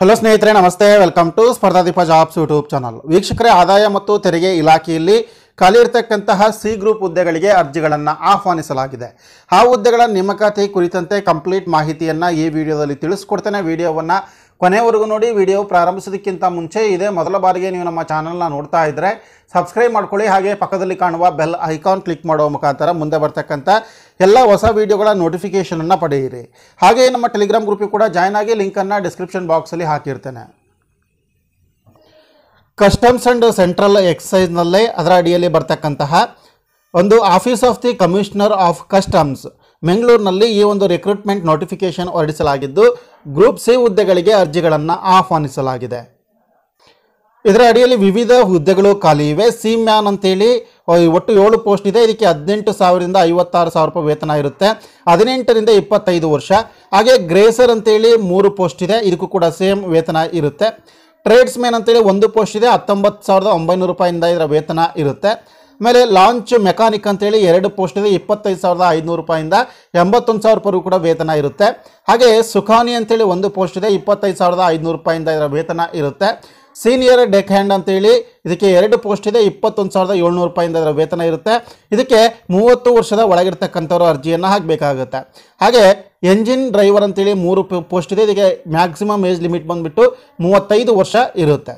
hello ಸ್ನೇಹಿತರೆ ನಮಸ್ತೆ welcome to Spardhadeepa jobs YouTube channel ವೀಕ್ಷಕರೇ ಆದಾಯ ಮತ್ತು ತೆರಿಗೆ ಇಲಾಖೆಯಲ್ಲಿ ಖಾಲಿ ಇರತಕ್ಕಂತಹ ಸಿ ಗ್ರೂಪ್ ಹುದ್ದೆಗಳಿಗೆ ಅರ್ಜಿಗಳನ್ನು ಆಹ್ವಾನಿಸಲಾಗಿದೆ ಆ ಹುದ್ದೆಗಳ ನೇಮಕಾತಿ ಕುರಿತಂತೆ ಕಂಪ್ಲೀಟ್ ಮಾಹಿತಿಯನ್ನು ಈ ವಿಡಿಯೋದಲ್ಲಿ ತಿಳಿಸ್ಕೊಡ್ತೇನೆ ವಿಡಿಯೋವನ್ನು ಕೊನೆವರೆಗೂ ನೋಡಿ ವಿಡಿಯೋ ಪ್ರಾರಂಭಿಸೋದಕ್ಕಿಂತ ಮುಂಚೆ ಇದೆ ಮೊದಲ ಬಾರಿಗೆ ನೀವು ನಮ್ಮ ಚಾನಲ್ನ ನೋಡ್ತಾ ಇದ್ದರೆ ಸಬ್ಸ್ಕ್ರೈಬ್ ಮಾಡ್ಕೊಳ್ಳಿ ಹಾಗೆ ಪಕ್ಕದಲ್ಲಿ ಕಾಣುವ ಬೆಲ್ ಐಕಾನ್ ಕ್ಲಿಕ್ ಮಾಡುವ ಮುಖಾಂತರ ಮುಂದೆ ಬರ್ತಕ್ಕಂಥ ಎಲ್ಲ ಹೊಸ ವೀಡಿಯೋಗಳ ನೋಟಿಫಿಕೇಷನನ್ನು ಪಡೆಯಿರಿ ಹಾಗೆಯೇ ನಮ್ಮ ಟೆಲಿಗ್ರಾಮ್ ಗ್ರೂಪಿಗೆ ಕೂಡ ಜಾಯ್ನ್ ಆಗಿ ಲಿಂಕನ್ನು ಡಿಸ್ಕ್ರಿಪ್ಷನ್ ಬಾಕ್ಸಲ್ಲಿ ಹಾಕಿರ್ತೇನೆ ಕಸ್ಟಮ್ಸ್ ಆ್ಯಂಡ್ ಸೆಂಟ್ರಲ್ ಎಕ್ಸೈಸ್ನಲ್ಲೇ ಅದರ ಅಡಿಯಲ್ಲಿ ಬರ್ತಕ್ಕಂತಹ ಒಂದು office of the commissioner of customs ಬೆಂಗಳೂರಿನಲ್ಲಿ ಈ ಒಂದು ರಿಕ್ರೂಟ್ಮೆಂಟ್ ನೋಟಿಫಿಕೇಷನ್ ಹೊರಡಿಸಲಾಗಿದ್ದು ಗ್ರೂಪ್ ಸಿ ಹುದ್ದೆಗಳಿಗೆ ಅರ್ಜಿಗಳನ್ನು ಆಹ್ವಾನಿಸಲಾಗಿದೆ ಇದರ ಅಡಿಯಲ್ಲಿ ವಿವಿಧ ಹುದ್ದೆಗಳು ಖಾಲಿ ಇವೆ ಸಿ ಮ್ಯಾನ್ ಅಂತೇಳಿ ಒಟ್ಟು ಏಳು ಪೋಸ್ಟ್ ಇದೆ ಇದಕ್ಕೆ ಹದಿನೆಂಟು ಸಾವಿರದಿಂದ ಐವತ್ತಾರು ಸಾವಿರ ರೂಪಾಯಿ ವೇತನ ಇರುತ್ತೆ ಹದಿನೆಂಟರಿಂದ ಇಪ್ಪತ್ತೈದು ವರ್ಷ ಹಾಗೆ ಗ್ರೇಸರ್ ಅಂತೇಳಿ ಮೂರು ಪೋಸ್ಟ್ ಇದೆ ಇದಕ್ಕೂ ಕೂಡ ಸೇಮ್ ವೇತನ ಇರುತ್ತೆ ಟ್ರೇಡ್ಸ್ ಮ್ಯಾನ್ ಅಂತೇಳಿ ಒಂದು ಪೋಸ್ಟ್ ಇದೆ ಹತ್ತೊಂಬತ್ತು ಸಾವಿರದ ಒಂಬೈನೂರು ರೂಪಾಯಿಂದ ಇದರ ವೇತನ ಇರುತ್ತೆ ಆಮೇಲೆ ಲಾಂಚ್ ಮೆಕ್ಯಾನಿಕ್ ಅಂತೇಳಿ ಎರಡು ಪೋಸ್ಟ್ ಇದೆ ಇಪ್ಪತ್ತೈದು ಸಾವಿರದ ಐನೂರು ರೂಪಾಯಿಂದ ಎಂಬತ್ತೊಂದು ಸಾವಿರ ರೂಪಾಯಿ ಕೂಡ ವೇತನ ಇರುತ್ತೆ ಹಾಗೆ ಸುಖಾನಿ ಅಂತೇಳಿ ಒಂದು ಪೋಸ್ಟ್ ಇದೆ ಇಪ್ಪತ್ತೈದು ಸಾವಿರದ ಐನೂರು ರೂಪಾಯಿಂದ ಇದರ ವೇತನ ಇರುತ್ತೆ ಸೀನಿಯರ್ ಡೆಕ್ ಹ್ಯಾಂಡ್ ಅಂತೇಳಿ ಇದಕ್ಕೆ ಎರಡು ಪೋಸ್ಟ್ ಇದೆ ಇಪ್ಪತ್ತೊಂದು ಸಾವಿರದ ಏಳ್ನೂರು ರೂಪಾಯಿಂದ ಅದರ ವೇತನ ಇರುತ್ತೆ ಇದಕ್ಕೆ ಮೂವತ್ತು ವರ್ಷದ ಒಳಗಿರ್ತಕ್ಕಂಥವ್ರು ಅರ್ಜಿಯನ್ನು ಹಾಕಬೇಕಾಗುತ್ತೆ ಹಾಗೆ ಎಂಜಿನ್ ಡ್ರೈವರ್ ಅಂತೇಳಿ ಮೂರು ಪೋಸ್ಟ್ ಇದೆ ಇದಕ್ಕೆ ಮ್ಯಾಕ್ಸಿಮಮ್ ಏಜ್ ಲಿಮಿಟ್ ಬಂದುಬಿಟ್ಟು ಮೂವತ್ತೈದು ವರ್ಷ ಇರುತ್ತೆ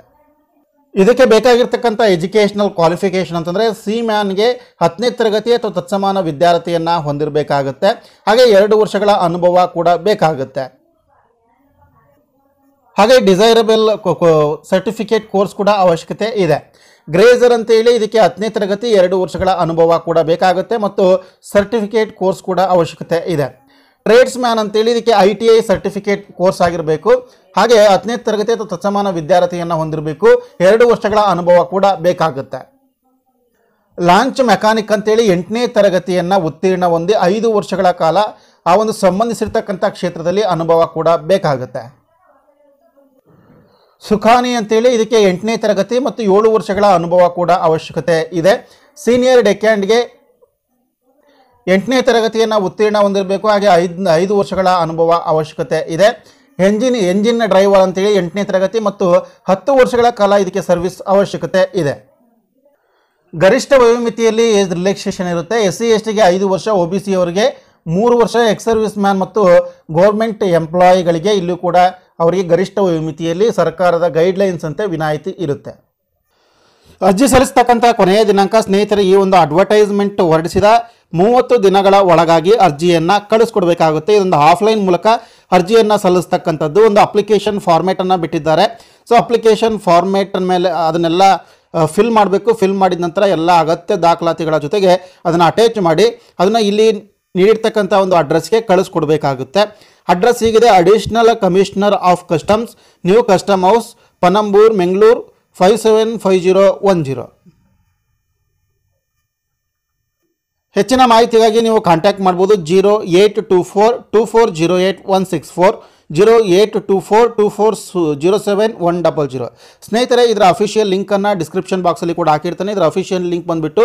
ಇದಕ್ಕೆ ಬೇಕಾಗಿರ್ತಕ್ಕಂಥ ಎಜುಕೇಷನಲ್ ಕ್ವಾಲಿಫಿಕೇಷನ್ ಅಂತಂದರೆ ಸಿ ಮ್ಯಾನ್ಗೆ ಹತ್ತನೇ ತರಗತಿ ಅಥವಾ ತತ್ಸಮಾನ ವಿದ್ಯಾರ್ಥಿಯನ್ನು ಹೊಂದಿರಬೇಕಾಗುತ್ತೆ ಹಾಗೆ ಎರಡು ವರ್ಷಗಳ ಅನುಭವ ಕೂಡ ಬೇಕಾಗುತ್ತೆ ಹಾಗೆ ಡಿಸೈರಬಲ್ ಸರ್ಟಿಫಿಕೇಟ್ ಕೋರ್ಸ್ ಕೂಡ ಅವಶ್ಯಕತೆ ಇದೆ ಗ್ರೇಜರ್ ಅಂತೇಳಿ ಇದಕ್ಕೆ ಹತ್ತನೇ ತರಗತಿ ಎರಡು ವರ್ಷಗಳ ಅನುಭವ ಕೂಡ ಬೇಕಾಗುತ್ತೆ ಮತ್ತು ಸರ್ಟಿಫಿಕೇಟ್ ಕೋರ್ಸ್ ಕೂಡ ಅವಶ್ಯಕತೆ ಇದೆ ಟ್ರೇಡ್ಸ್ ಮ್ಯಾನ್ ಅಂತೇಳಿ ಇದಕ್ಕೆ I T I certificate course ಆಗಿರಬೇಕು ಹಾಗೆ ಹತ್ತನೇ ತರಗತಿ ಅಥವಾ ತತ್ಸಮಾನ ವಿದ್ಯಾರ್ಥಿಯನ್ನು ಹೊಂದಿರಬೇಕು ಎರಡು ವರ್ಷಗಳ ಅನುಭವ ಕೂಡ ಬೇಕಾಗುತ್ತೆ ಲಾಂಚ್ ಮೆಕ್ಯಾನಿಕ್ ಅಂತೇಳಿ ಎಂಟನೇ ತರಗತಿಯನ್ನು ಉತ್ತೀರ್ಣ ಹೊಂದಿ ಐದು ವರ್ಷಗಳ ಕಾಲ ಆ ಒಂದು ಸಂಬಂಧಿಸಿರ್ತಕ್ಕಂಥ ಕ್ಷೇತ್ರದಲ್ಲಿ ಅನುಭವ ಕೂಡ ಬೇಕಾಗುತ್ತೆ ಸುಖಾನಿ ಅಂತೇಳಿ ಇದಕ್ಕೆ ಎಂಟನೇ ತರಗತಿ ಮತ್ತು ಏಳು ವರ್ಷಗಳ ಅನುಭವ ಕೂಡ ಅವಶ್ಯಕತೆ ಇದೆ ಸೀನಿಯರ್ ಡೆಕ್ಯಾಂಡ್ಗೆ ಎಂಟನೇ ತರಗತಿಯನ್ನು ಉತ್ತೀರ್ಣ ಹೊಂದಿರಬೇಕು ಹಾಗೆ ಐದು ಐದು ವರ್ಷಗಳ ಅನುಭವ ಅವಶ್ಯಕತೆ ಇದೆ ಎಂಜಿನ್ ಎಂಜಿನ್ ಡ್ರೈವರ್ ಅಂತೇಳಿ ಎಂಟನೇ ತರಗತಿ ಮತ್ತು ಹತ್ತು ವರ್ಷಗಳ ಕಾಲ ಇದಕ್ಕೆ ಸರ್ವಿಸ್ ಅವಶ್ಯಕತೆ ಇದೆ ಗರಿಷ್ಠ ವಯೋಮಿತಿಯಲ್ಲಿ ಏಜ್ ರಿಲ್ಯಾಕ್ಸೇಷನ್ ಇರುತ್ತೆ ಎಸ್ ಸಿ ಎಸ್ ಟಿಗೆ ಐದು ವರ್ಷ ಒ ಬಿ ಸಿ ಅವರಿಗೆ ಮೂರು ವರ್ಷ ಎಕ್ಸ್ ಸರ್ವಿಸ್ ಮ್ಯಾನ್ ಮತ್ತು ಗೌರ್ಮೆಂಟ್ ಎಂಪ್ಲಾಯಿಗಳಿಗೆ ಇಲ್ಲೂ ಕೂಡ ಅವರಿಗೆ ಗರಿಷ್ಠ ವಯೋಮಿತಿಯಲ್ಲಿ ಸರ್ಕಾರದ ಗೈಡ್ಲೈನ್ಸ್ ಅಂತೆ ವಿನಾಯಿತಿ ಇರುತ್ತೆ ಅರ್ಜಿ ಸಲ್ಲಿಸತಕ್ಕಂಥ ಕೊನೆಯ ದಿನಾಂಕ ಸ್ನೇಹಿತರೆ ಈ ಒಂದು ಅಡ್ವರ್ಟೈಸ್ಮೆಂಟ್ ಹೊರಡಿಸಿದ ಮೂವತ್ತು ದಿನಗಳ ಒಳಗಾಗಿ ಅರ್ಜಿಯನ್ನು ಕಳಿಸ್ಕೊಡ್ಬೇಕಾಗುತ್ತೆ ಇದೊಂದು ಆಫ್ಲೈನ್ ಮೂಲಕ ಅರ್ಜಿಯನ್ನು ಸಲ್ಲಿಸ್ತಕ್ಕಂಥದ್ದು ಒಂದು ಅಪ್ಲಿಕೇಶನ್ ಫಾರ್ಮೇಟನ್ನು ಬಿಟ್ಟಿದ್ದಾರೆ ಸೊ ಅಪ್ಲಿಕೇಶನ್ ಫಾರ್ಮೇಟ್ ಮೇಲೆ ಅದನ್ನೆಲ್ಲ ಫಿಲ್ ಮಾಡಬೇಕು ಫಿಲ್ ಮಾಡಿದ ನಂತರ ಎಲ್ಲ ಅಗತ್ಯ ದಾಖಲಾತಿಗಳ ಜೊತೆಗೆ ಅದನ್ನು ಅಟ್ಯಾಚ್ ಮಾಡಿ ಅದನ್ನು ಇಲ್ಲಿ ನೀಡಿರ್ತಕ್ಕಂಥ ಒಂದು ಅಡ್ರೆಸ್ಗೆ ಕಳಿಸ್ಕೊಡ್ಬೇಕಾಗುತ್ತೆ ಅಡ್ರೆಸ್ ಹೀಗಿದೆ additional commissioner of customs new custom house Panambur Bengaluru five seven five zero one zero ಹೆಚ್ಚಿನ ಮಾಹಿತಿಗಾಗಿ ನೀವು ಕಾಂಟ್ಯಾಕ್ಟ್ ಮಾಡ್ಬೋದು zero eight two four two four zero eight one six four zero eight two four two four zero seven one double zero ಸ್ನೇಹಿತರೆ ಇದರ official ಲಿಂಕನ್ನು description ಬಾಕ್ಸಲ್ಲಿ ಕೂಡ ಹಾಕಿರ್ತಾನೆ ಇದರ ಅಫಿಷಿಯಲ್ ಲಿಂಕ್ ಬಂದುಬಿಟ್ಟು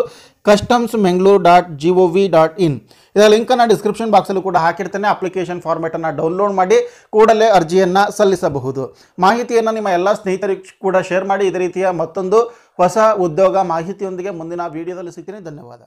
customs Mangalore dot G O V dot ಇನ್ ಇದರ ಲಿಂಕನ್ನು ಡಿಸ್ಕ್ರಿಪ್ಷನ್ ಬಾಕ್ಸಲ್ಲಿ ಕೂಡ ಹಾಕಿರ್ತಾನೆ ಅಪ್ಲಿಕೇಶನ್ ಫಾರ್ಮೇಟನ್ನು ಡೌನ್ಲೋಡ್ ಮಾಡಿ ಕೂಡಲೇ ಅರ್ಜಿಯನ್ನು ಸಲ್ಲಿಸಬಹುದು ಮಾಹಿತಿಯನ್ನು ನಿಮ್ಮ ಎಲ್ಲ ಸ್ನೇಹಿತರಿಗೂ ಕೂಡ ಶೇರ್ ಮಾಡಿ ಇದೇ ರೀತಿಯ ಮತ್ತೊಂದು ಹೊಸ ಉದ್ಯೋಗ ಮಾಹಿತಿಯೊಂದಿಗೆ ಮುಂದಿನ ವಿಡಿಯೋದಲ್ಲಿ ಸಿಗ್ತೀನಿ ಧನ್ಯವಾದ